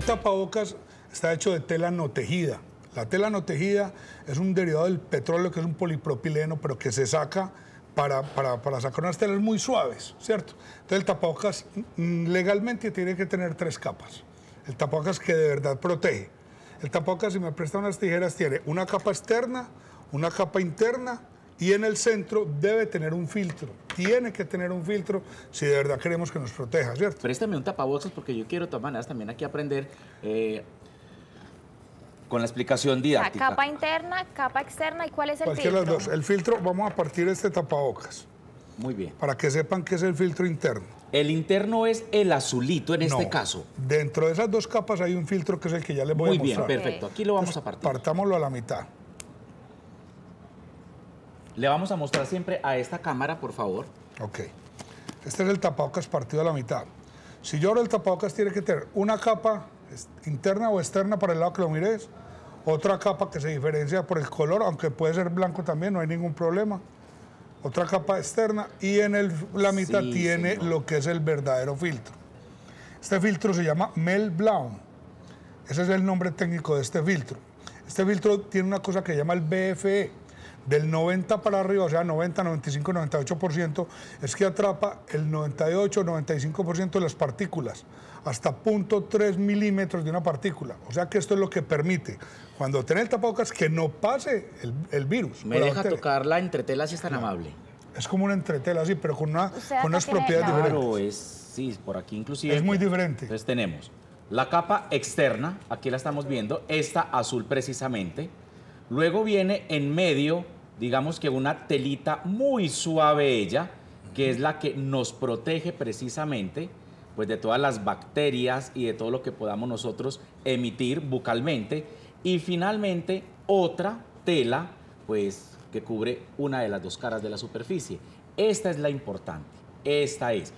El tapabocas está hecho de tela no tejida. La tela no tejida es un derivado del petróleo que es un polipropileno, pero que se saca para, para, para sacar unas telas muy suaves, ¿cierto? Entonces el tapabocas mm, legalmente tiene que tener tres capas. El tapabocas que de verdad protege. El tapabocas, si me presta unas tijeras, tiene una capa externa, una capa interna y en el centro debe tener un filtro. Tiene que tener un filtro si de verdad queremos que nos proteja, ¿cierto? Préstame un tapabocas porque yo quiero, también aquí aprender eh, con la explicación didáctica. La capa interna, capa externa y cuál es el filtro. Las dos. El filtro, vamos a partir este tapabocas. Muy bien. Para que sepan qué es el filtro interno. El interno es el azulito en este caso. Dentro de esas dos capas hay un filtro que es el que ya les voy a mostrar. Muy bien, perfecto. Aquí lo vamos a partir. Partámoslo a la mitad. Le vamos a mostrar siempre a esta cámara, por favor. Ok. Este es el tapabocas partido a la mitad. Si yo abro el tapabocas, tiene que tener una capa interna o externa para el lado que lo mires, otra capa que se diferencia por el color, aunque puede ser blanco también, no hay ningún problema. Otra capa externa y en el, la mitad tiene lo que es el verdadero filtro. Este filtro se llama Mel Brown. Ese es el nombre técnico de este filtro. Este filtro tiene una cosa que se llama el BFE, del 90 para arriba, o sea, 90, 95, 98%, es que atrapa el 98, 95% de las partículas, hasta 0.3 milímetros de una partícula. O sea que esto es lo que permite, cuando tenés el tapabocas, que no pase el, virus. ¿Me deja tocar la entretela si es tan amable? Es como una entretela, sí, pero con, unas propiedades diferentes. Es, sí, por aquí inclusive. Es muy diferente. Entonces tenemos la capa externa, aquí la estamos viendo, esta azul precisamente. Luego viene en medio digamos que una telita muy suave ella, que es la que nos protege precisamente pues de todas las bacterias y de todo lo que podamos nosotros emitir bucalmente y finalmente otra tela pues que cubre una de las dos caras de la superficie. Esta es la importante, esta es.